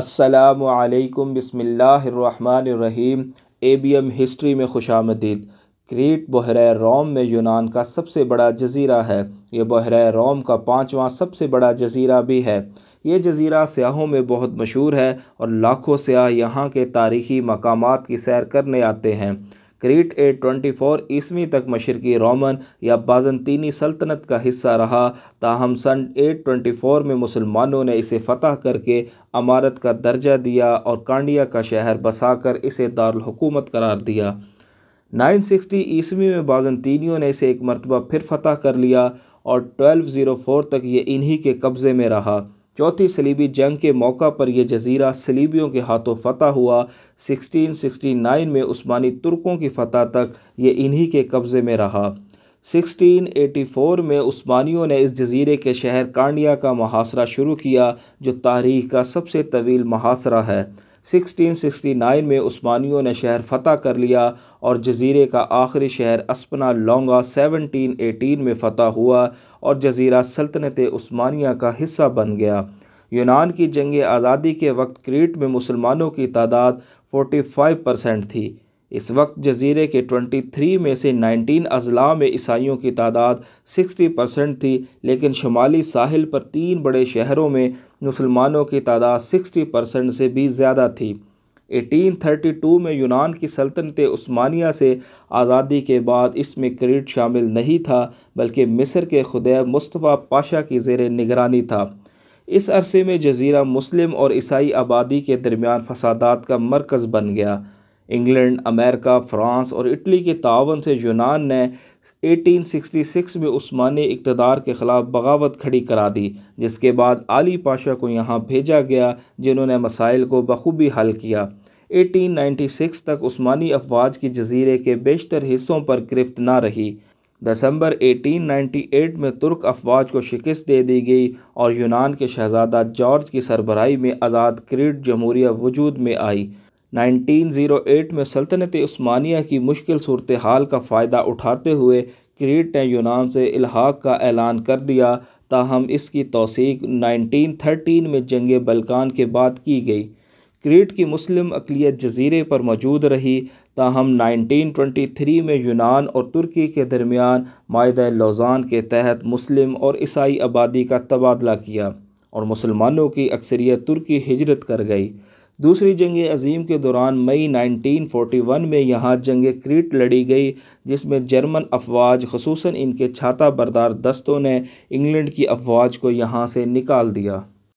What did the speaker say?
असलकम बसमीम A B M history में खुश आमदीद ग्रेट बहर रोम में यूनान का सबसे बड़ा जजीरा है यह बहर रोम का पाँचवा सबसे बड़ा जजीरा भी है ये जजीरा सयाहों में बहुत मशहूर है और लाखों सयाह यहाँ के तारीख़ी मकाम की सैर करने आते हैं क्रीट फोर ईस्वी तक मशरकी रोमन या बाजनतीनी सल्तनत का हिस्सा रहा ताहम सन ट्वेंटी फोर में मुसलमानों ने इसे फतह करके अमारत का दर्जा दिया और कांडिया का शहर बसाकर इसे दारकूमत करार दिया नाइन सिक्सटी ईस्वी में बाजनतीनियों ने इसे एक मरतबा फिर फतह कर लिया और ट्वेल्व जीरो फोर तक ये इन्हीं के कब्ज़े में रहा चौथी सलीबी जंग के मौका पर यह जजीरा सलीबियों के हाथों फतह हुआ 1669 में उस्मानी तुर्कों की फतह तक ये इन्हीं के कब्ज़े में रहा 1684 में उस्मानियों ने इस जजीरे के शहर कांडिया का महासरा शुरू किया जो तारीख का सबसे तवील महासरा है 1669 में उस्मानियों ने शहर फतह कर लिया और जजीरे का आखिरी शहर अस्पना लौंगा 1718 में फतह हुआ और जजीरा सल्तनत उस्मानिया का हिस्सा बन गया यूनान की जंग आज़ादी के वक्त क्रीट में मुसलमानों की तादाद 45 परसेंट थी इस वक्त जजीरे के 23 में से 19 अजला में ईसाइयों की तादाद 60 परसेंट थी लेकिन शुमाली साहिल पर तीन बड़े शहरों में मुसलमानों की तादाद 60 परसेंट से भी ज़्यादा थी 1832 में यूनान की सल्तनत उस्मानिया से आज़ादी के बाद इसमें क्रीट शामिल नहीं था बल्कि मिस्र के खुदैब मुस्तफ़ा पाशा की जेर निगरानी था इस अरसे में जजीरा मुस्लिम और ईसाई आबादी के दरमियान फसादात का मरकज़ बन गया इंग्लैंड अमेरिका फ्रांस और इटली के तावन से यूनान ने 1866 में उस्मानी इकतदार के ख़िलाफ़ बगावत खड़ी करा दी जिसके बाद आली पाशा को यहाँ भेजा गया जिन्होंने मसाइल को बखूबी हल किया 1896 तक उस्मानी अफवाज की जजीरे के बेशतर हिस्सों पर गिरफ्त ना रही दिसंबर 1898 में तुर्क अफवाज को शिकस्त दे दी गई और यूनान के शहजादा जॉर्ज की सरबराही में आज़ाद क्रीड जमहूरिया वजूद में आई 1908 में सल्तनत स्मानिया की मुश्किल सूरत हाल का फ़ायदा उठाते हुए क्रीट ने यूनान से इलाहाक का ऐलान कर दिया ताहम इसकी तोसीक 1913 में जंग बलकान के बाद की गई क्रीट की मुस्लिम अकलीत जजीरे पर मौजूद रही ताहम 1923 में यूनान और तुर्की के दरमियान माह लोजान के तहत मुस्लिम और ईसाई आबादी का तबादला किया और मुसलमानों की अक्सरियत तुर्की हिजरत कर गई दूसरी जंग अज़ीम के दौरान मई 1941 में यहाँ जंग क्रीट लड़ी गई जिसमें जर्मन अफवाज खसूस इनके छाता बरदार दस्तों ने इंग्लैंड की अफवाज को यहाँ से निकाल दिया